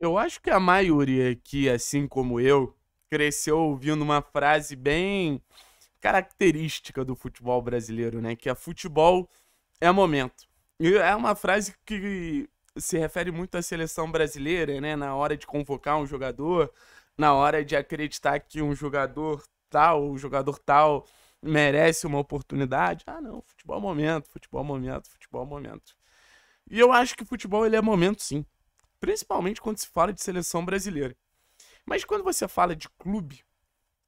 Eu acho que a maioria aqui, assim como eu, cresceu ouvindo uma frase bem característica do futebol brasileiro, né? Que é futebol é momento. E é uma frase que se refere muito à seleção brasileira, né? Na hora de convocar um jogador, na hora de acreditar que um jogador tal, o um jogador tal merece uma oportunidade. Ah, não, futebol é momento, futebol é momento, futebol é momento. E eu acho que futebol ele é momento sim principalmente quando se fala de seleção brasileira. Mas quando você fala de clube,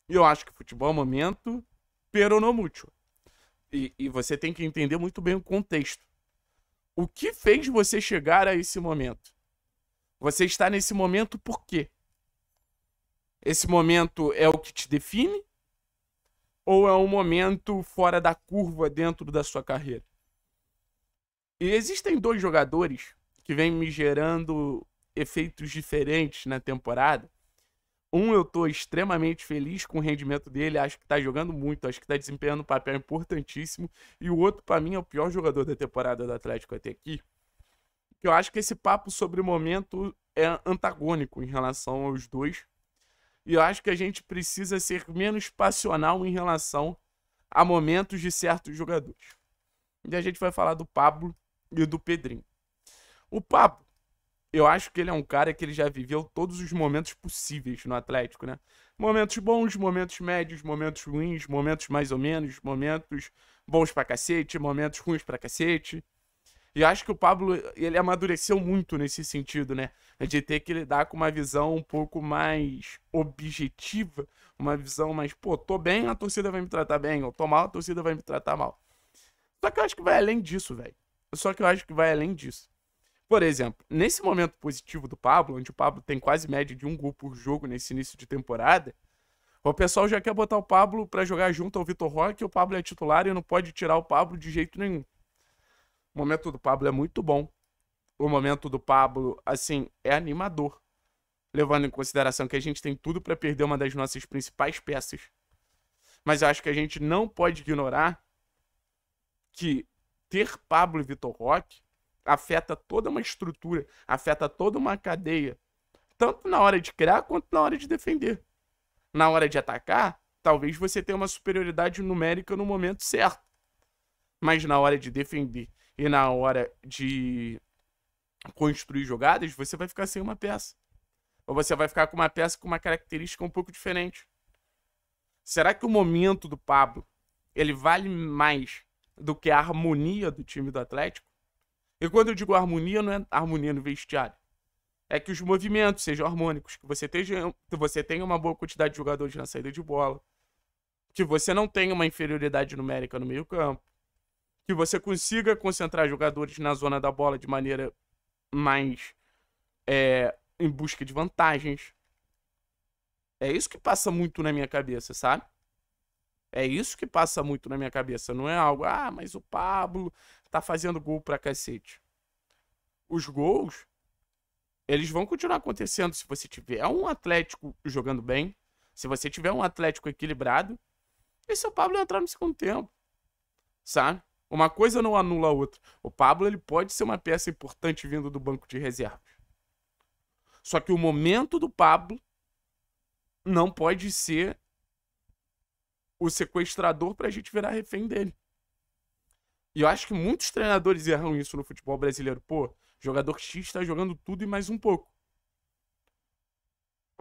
eu acho que futebol é momento peronomútil. E, e você tem que entender muito bem o contexto. O que fez você chegar a esse momento? Você está nesse momento por quê? Esse momento é o que te define? Ou é um momento fora da curva dentro da sua carreira? E existem dois jogadores que vem me gerando efeitos diferentes na temporada. Um, eu estou extremamente feliz com o rendimento dele, acho que está jogando muito, acho que está desempenhando um papel importantíssimo. E o outro, para mim, é o pior jogador da temporada do Atlético até aqui. Eu acho que esse papo sobre o momento é antagônico em relação aos dois. E eu acho que a gente precisa ser menos passional em relação a momentos de certos jogadores. E a gente vai falar do Pablo e do Pedrinho. O Papo, eu acho que ele é um cara que ele já viveu todos os momentos possíveis no Atlético, né? Momentos bons, momentos médios, momentos ruins, momentos mais ou menos, momentos bons pra cacete, momentos ruins pra cacete. E acho que o Pablo, ele amadureceu muito nesse sentido, né? De ter que lidar com uma visão um pouco mais objetiva, uma visão mais, pô, tô bem, a torcida vai me tratar bem, ou tô mal, a torcida vai me tratar mal. Só que eu acho que vai além disso, velho. Só que eu acho que vai além disso. Por exemplo, nesse momento positivo do Pablo, onde o Pablo tem quase média de um gol por jogo nesse início de temporada, o pessoal já quer botar o Pablo para jogar junto ao Vitor Roque, o Pablo é titular e não pode tirar o Pablo de jeito nenhum. O momento do Pablo é muito bom. O momento do Pablo, assim, é animador. Levando em consideração que a gente tem tudo para perder uma das nossas principais peças. Mas eu acho que a gente não pode ignorar que ter Pablo e Vitor Roque afeta toda uma estrutura, afeta toda uma cadeia, tanto na hora de criar quanto na hora de defender. Na hora de atacar, talvez você tenha uma superioridade numérica no momento certo, mas na hora de defender e na hora de construir jogadas, você vai ficar sem uma peça. Ou você vai ficar com uma peça com uma característica um pouco diferente. Será que o momento do Pablo ele vale mais do que a harmonia do time do Atlético? E quando eu digo harmonia, não é harmonia no vestiário. É que os movimentos sejam harmônicos, que você tenha, que você tenha uma boa quantidade de jogadores na saída de bola, que você não tenha uma inferioridade numérica no meio-campo, que você consiga concentrar jogadores na zona da bola de maneira mais é, em busca de vantagens. É isso que passa muito na minha cabeça, sabe? É isso que passa muito na minha cabeça. Não é algo, ah, mas o Pablo tá fazendo gol pra cacete. Os gols, eles vão continuar acontecendo se você tiver um Atlético jogando bem, se você tiver um Atlético equilibrado, e se o Pablo entrar no segundo tempo. Sabe? Uma coisa não anula a outra. O Pablo ele pode ser uma peça importante vindo do banco de reservas. Só que o momento do Pablo não pode ser o sequestrador pra gente virar refém dele. E eu acho que muitos treinadores erram isso no futebol brasileiro. Pô, jogador X está jogando tudo e mais um pouco.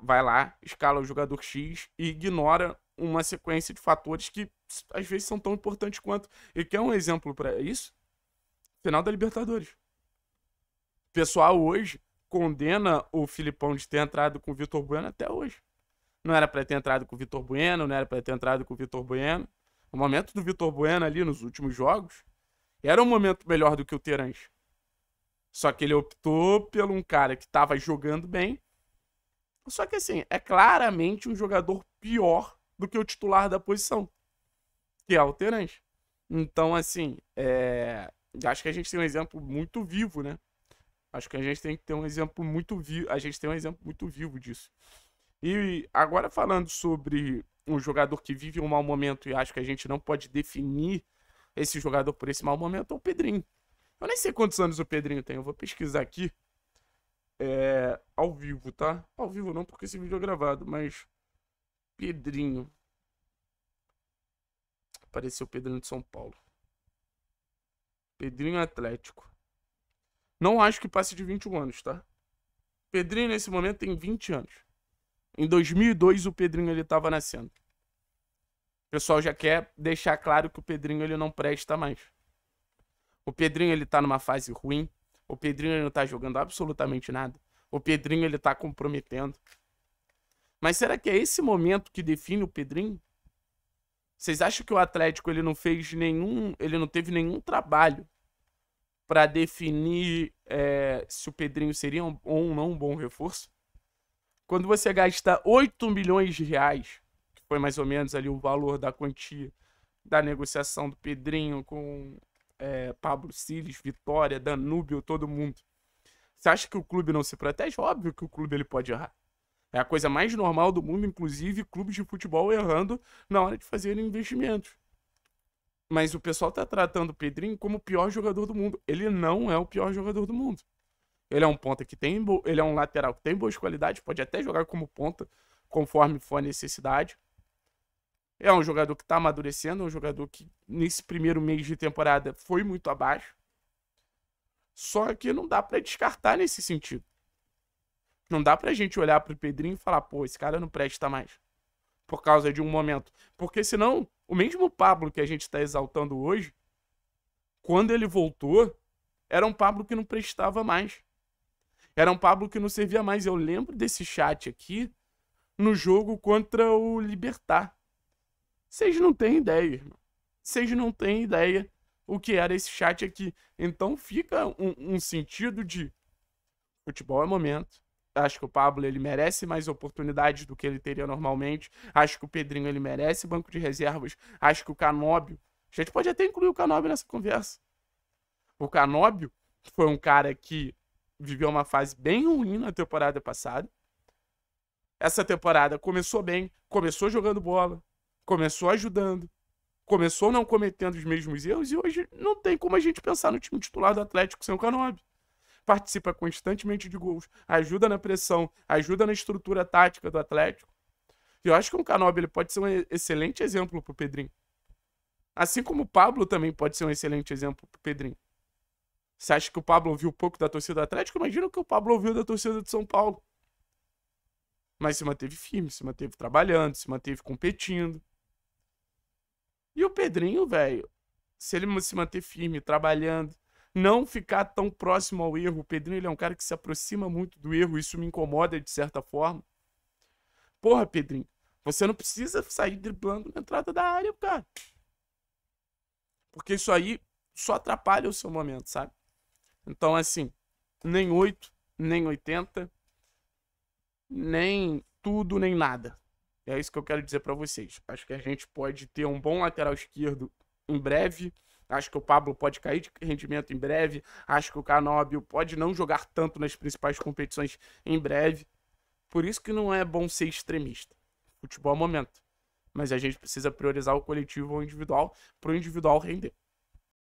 Vai lá, escala o jogador X e ignora uma sequência de fatores que às vezes são tão importantes quanto. E quer um exemplo para isso? Final da Libertadores. O pessoal hoje condena o Filipão de ter entrado com o Vitor Bueno até hoje. Não era para ter entrado com o Vitor Bueno, não era para ter entrado com o Vitor Bueno. O momento do Vitor Bueno ali nos últimos jogos era um momento melhor do que o Terence. Só que ele optou pelo um cara que estava jogando bem. Só que assim, é claramente um jogador pior do que o titular da posição, que é o Terence. Então, assim, é... acho que a gente tem um exemplo muito vivo, né? Acho que a gente tem que ter um exemplo muito vivo. A gente tem um exemplo muito vivo disso. E agora falando sobre um jogador que vive um mau momento e acho que a gente não pode definir esse jogador por esse mau momento, é o Pedrinho. Eu nem sei quantos anos o Pedrinho tem, eu vou pesquisar aqui. É, ao vivo, tá? Ao vivo não, porque esse vídeo é gravado, mas. Pedrinho. Apareceu o Pedrinho de São Paulo. Pedrinho Atlético. Não acho que passe de 21 anos, tá? Pedrinho, nesse momento, tem 20 anos. Em 2002 o Pedrinho ele estava nascendo. O pessoal já quer deixar claro que o Pedrinho ele não presta mais. O Pedrinho ele tá numa fase ruim. O Pedrinho ele não tá jogando absolutamente nada. O Pedrinho ele tá comprometendo. Mas será que é esse momento que define o Pedrinho? Vocês acham que o Atlético ele não fez nenhum, ele não teve nenhum trabalho para definir é, se o Pedrinho seria um, ou não um bom reforço? Quando você gasta 8 milhões de reais, que foi mais ou menos ali o valor da quantia da negociação do Pedrinho com é, Pablo Siles, Vitória, Danúbio, todo mundo. Você acha que o clube não se protege? Óbvio que o clube ele pode errar. É a coisa mais normal do mundo, inclusive clubes de futebol errando na hora de fazer investimentos. Mas o pessoal tá tratando o Pedrinho como o pior jogador do mundo. Ele não é o pior jogador do mundo. Ele é um ponta que tem, ele é um lateral que tem boas qualidades, pode até jogar como ponta, conforme for a necessidade. É um jogador que está amadurecendo, é um jogador que nesse primeiro mês de temporada foi muito abaixo. Só que não dá para descartar nesse sentido. Não dá pra gente olhar pro Pedrinho e falar, pô, esse cara não presta mais. Por causa de um momento. Porque senão, o mesmo Pablo que a gente tá exaltando hoje, quando ele voltou, era um Pablo que não prestava mais. Era um Pablo que não servia mais. Eu lembro desse chat aqui no jogo contra o Libertar. Vocês não têm ideia, irmão. Vocês não têm ideia o que era esse chat aqui. Então fica um, um sentido de futebol é momento. Acho que o Pablo ele merece mais oportunidades do que ele teria normalmente. Acho que o Pedrinho ele merece banco de reservas. Acho que o Canóbio. A gente pode até incluir o Canóbio nessa conversa. O Canóbio foi um cara que viveu uma fase bem ruim na temporada passada. Essa temporada começou bem, começou jogando bola, começou ajudando, começou não cometendo os mesmos erros e hoje não tem como a gente pensar no time titular do Atlético sem o Canobi. Participa constantemente de gols, ajuda na pressão, ajuda na estrutura tática do Atlético. E eu acho que o Canobi ele pode ser um excelente exemplo para o Pedrinho. Assim como o Pablo também pode ser um excelente exemplo para o Pedrinho. Você acha que o Pablo ouviu pouco da torcida do Atlético? Imagina o que o Pablo ouviu da torcida de São Paulo. Mas se manteve firme, se manteve trabalhando, se manteve competindo. E o Pedrinho, velho, se ele se manter firme, trabalhando, não ficar tão próximo ao erro. O Pedrinho ele é um cara que se aproxima muito do erro, isso me incomoda de certa forma. Porra, Pedrinho, você não precisa sair driblando na entrada da área, cara. Porque isso aí só atrapalha o seu momento, sabe? Então, assim, nem 8, nem 80, nem tudo, nem nada. É isso que eu quero dizer para vocês. Acho que a gente pode ter um bom lateral esquerdo em breve. Acho que o Pablo pode cair de rendimento em breve. Acho que o Canóbio pode não jogar tanto nas principais competições em breve. Por isso que não é bom ser extremista. Futebol é momento. Mas a gente precisa priorizar o coletivo ou o individual para o individual render.